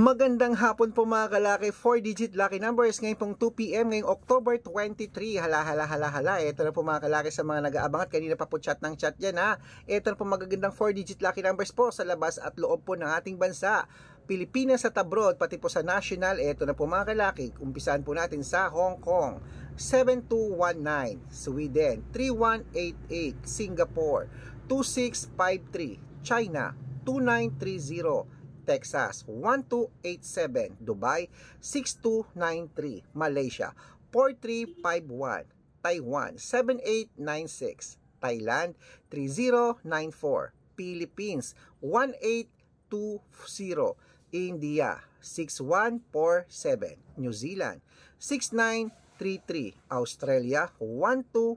Magandang hapon po mga kalaki, 4-digit lucky numbers ngayon pong 2pm ngayong October 23, hala hala hala hala, ito na po mga kalaki sa mga nag-aabang at kanina pa po chat ng chat yan ha, ito na po magagandang 4-digit lucky numbers po sa labas at loob po ng ating bansa, Pilipinas at abroad, pati po sa national, ito na po mga kalaki, umpisaan po natin sa Hong Kong, 7219, Sweden, 3188, Singapore, 2653, China, 2930, Texas 1287 Dubai 6293 Malaysia 4351 Taiwan 7896 Thailand 3094 Philippines 1820 India 6147 New Zealand 6933 Australia 1240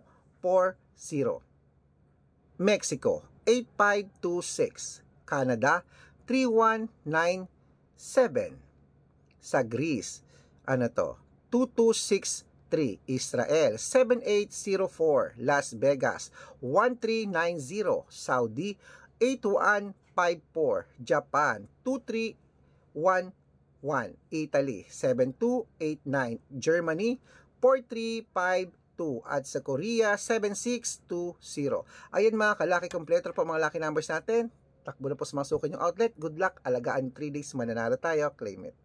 Mexico 8526 Canada 3197. Sa Greece, ano to? 2263 Israel, 7804 Las Vegas, 1390 Saudi, 8154 Japan, 2311 Italy, 7289 Germany, 4352 at sa Korea 7620. Ayun mga kalaki kompleto po mga laki numbers natin. Takbo na po sa mga sukin yung outlet. Good luck. Alagaan 3 days. Mananalo tayo. Claim it.